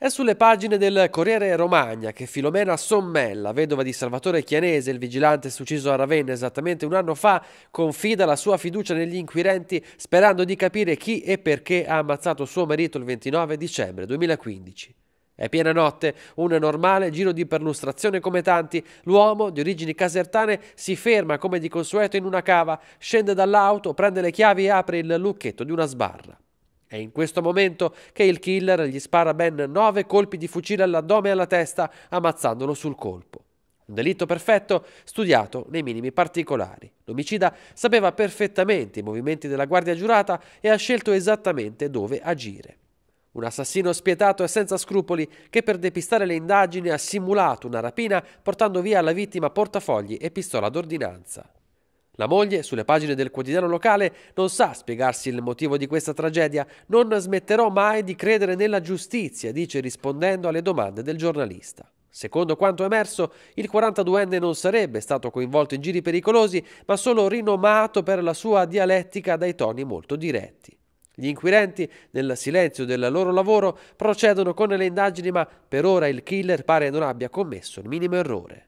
È sulle pagine del Corriere Romagna che Filomena Sommella, vedova di Salvatore Chianese, il vigilante ucciso a Ravenna esattamente un anno fa, confida la sua fiducia negli inquirenti sperando di capire chi e perché ha ammazzato suo marito il 29 dicembre 2015. È piena notte, un normale giro di perlustrazione come tanti. L'uomo, di origini casertane, si ferma come di consueto in una cava, scende dall'auto, prende le chiavi e apre il lucchetto di una sbarra. È in questo momento che il killer gli spara ben nove colpi di fucile all'addome e alla testa, ammazzandolo sul colpo. Un delitto perfetto studiato nei minimi particolari. L'omicida sapeva perfettamente i movimenti della guardia giurata e ha scelto esattamente dove agire. Un assassino spietato e senza scrupoli che per depistare le indagini ha simulato una rapina portando via alla vittima portafogli e pistola d'ordinanza. La moglie, sulle pagine del quotidiano locale, non sa spiegarsi il motivo di questa tragedia. Non smetterò mai di credere nella giustizia, dice rispondendo alle domande del giornalista. Secondo quanto emerso, il 42enne non sarebbe stato coinvolto in giri pericolosi, ma solo rinomato per la sua dialettica dai toni molto diretti. Gli inquirenti, nel silenzio del loro lavoro, procedono con le indagini, ma per ora il killer pare non abbia commesso il minimo errore.